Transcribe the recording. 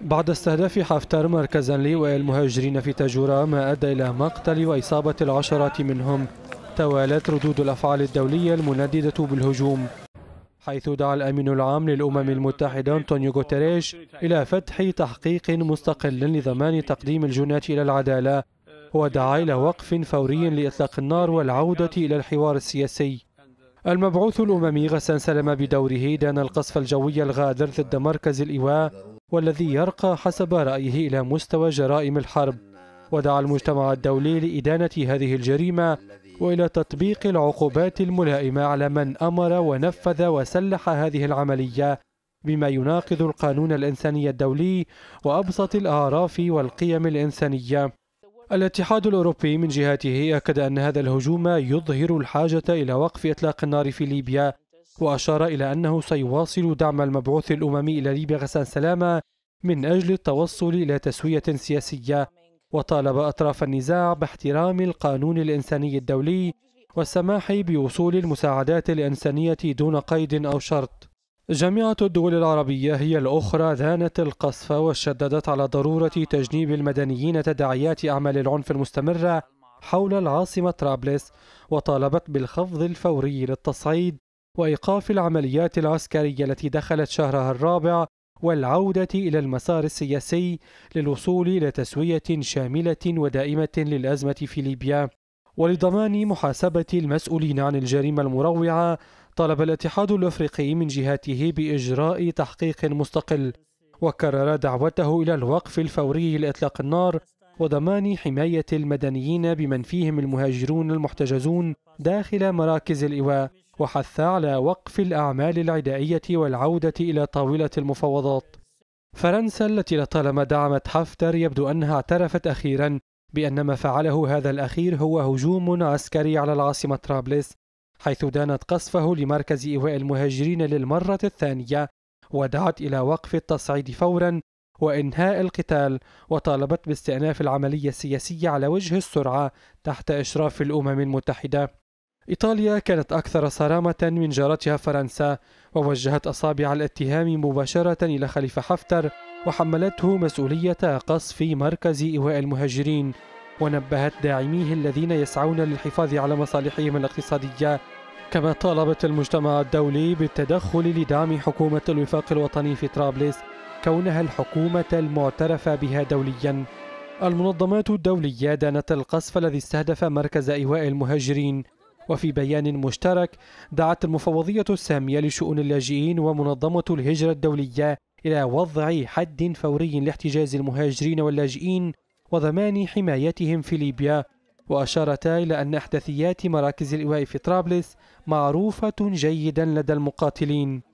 بعد استهداف حفتر مركزا لواء المهاجرين في تاجورا ما أدى إلى مقتل وإصابة العشرات منهم توالت ردود الأفعال الدولية المنددة بالهجوم حيث دعا الأمين العام للأمم المتحدة أنطونيو غوتيريش إلى فتح تحقيق مستقل لضمان تقديم الجنات إلى العدالة ودعا إلى وقف فوري لإطلاق النار والعودة إلى الحوار السياسي المبعوث الأممي غسان سلم بدوره دان القصف الجوي الغادر ضد مركز الإيواء والذي يرقى حسب رأيه إلى مستوى جرائم الحرب ودعا المجتمع الدولي لإدانة هذه الجريمة وإلى تطبيق العقوبات الملائمة على من أمر ونفذ وسلح هذه العملية بما يناقض القانون الإنساني الدولي وأبسط الأعراف والقيم الإنسانية الاتحاد الأوروبي من جهته أكد أن هذا الهجوم يظهر الحاجة إلى وقف إطلاق النار في ليبيا وأشار إلى أنه سيواصل دعم المبعوث الأممي إلى ليبيا غسان سلامة من أجل التوصل إلى تسوية سياسية وطالب أطراف النزاع باحترام القانون الإنساني الدولي والسماح بوصول المساعدات الإنسانية دون قيد أو شرط جامعة الدول العربية هي الأخرى ذانت القصف وشددت على ضرورة تجنيب المدنيين تداعيات أعمال العنف المستمرة حول العاصمة طرابلس وطالبت بالخفض الفوري للتصعيد وإيقاف العمليات العسكرية التي دخلت شهرها الرابع والعودة إلى المسار السياسي للوصول إلى تسوية شاملة ودائمة للأزمة في ليبيا ولضمان محاسبة المسؤولين عن الجريمة المروعة طلب الاتحاد الأفريقي من جهاته بإجراء تحقيق مستقل وكرر دعوته إلى الوقف الفوري لإطلاق النار وضمان حماية المدنيين بمن فيهم المهاجرون المحتجزون داخل مراكز الإيواء وحث على وقف الأعمال العدائية والعودة إلى طاولة المفاوضات فرنسا التي لطالما دعمت حفتر يبدو أنها اعترفت أخيرا بأن ما فعله هذا الأخير هو هجوم عسكري على العاصمة طرابلس حيث دانت قصفه لمركز إيواء المهاجرين للمرة الثانية ودعت إلى وقف التصعيد فورا وإنهاء القتال وطالبت باستئناف العملية السياسية على وجه السرعة تحت إشراف الأمم المتحدة إيطاليا كانت أكثر صرامة من جارتها فرنسا ووجهت أصابع الاتهام مباشرة إلى خليفة حفتر وحملته مسؤولية قصف مركز إيواء المهاجرين ونبهت داعميه الذين يسعون للحفاظ على مصالحهم الاقتصادية كما طالبت المجتمع الدولي بالتدخل لدعم حكومة الوفاق الوطني في طرابلس كونها الحكومة المعترف بها دوليا المنظمات الدولية دانت القصف الذي استهدف مركز إيواء المهاجرين وفي بيان مشترك دعت المفوضية السامية لشؤون اللاجئين ومنظمة الهجرة الدولية إلى وضع حد فوري لاحتجاز المهاجرين واللاجئين وضمان حمايتهم في ليبيا وأشارتا إلى أن أحداثيات مراكز الإيواء في طرابلس معروفة جيدا لدى المقاتلين